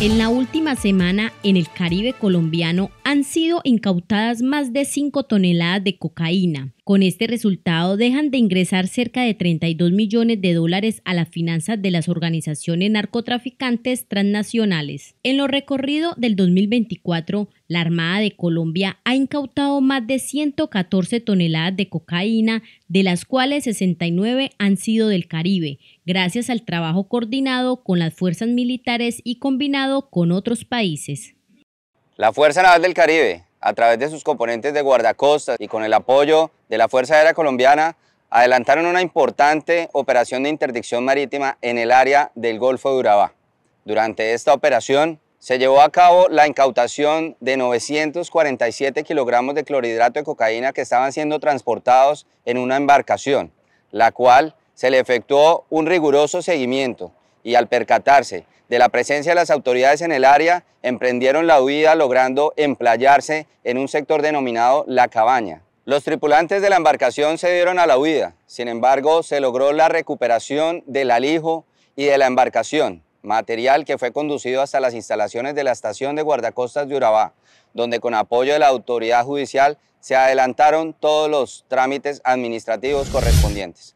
En la última semana en el Caribe colombiano han sido incautadas más de 5 toneladas de cocaína. Con este resultado dejan de ingresar cerca de 32 millones de dólares a las finanzas de las organizaciones narcotraficantes transnacionales. En lo recorrido del 2024, la Armada de Colombia ha incautado más de 114 toneladas de cocaína, de las cuales 69 han sido del Caribe, gracias al trabajo coordinado con las fuerzas militares y combinado con otros países. La Fuerza Naval del Caribe, a través de sus componentes de guardacostas y con el apoyo de la Fuerza Aérea Colombiana, adelantaron una importante operación de interdicción marítima en el área del Golfo de Urabá. Durante esta operación se llevó a cabo la incautación de 947 kilogramos de clorhidrato de cocaína que estaban siendo transportados en una embarcación, la cual se le efectuó un riguroso seguimiento, y al percatarse de la presencia de las autoridades en el área, emprendieron la huida logrando emplayarse en un sector denominado La Cabaña. Los tripulantes de la embarcación se dieron a la huida, sin embargo se logró la recuperación del alijo y de la embarcación, material que fue conducido hasta las instalaciones de la estación de guardacostas de Urabá, donde con apoyo de la autoridad judicial se adelantaron todos los trámites administrativos correspondientes.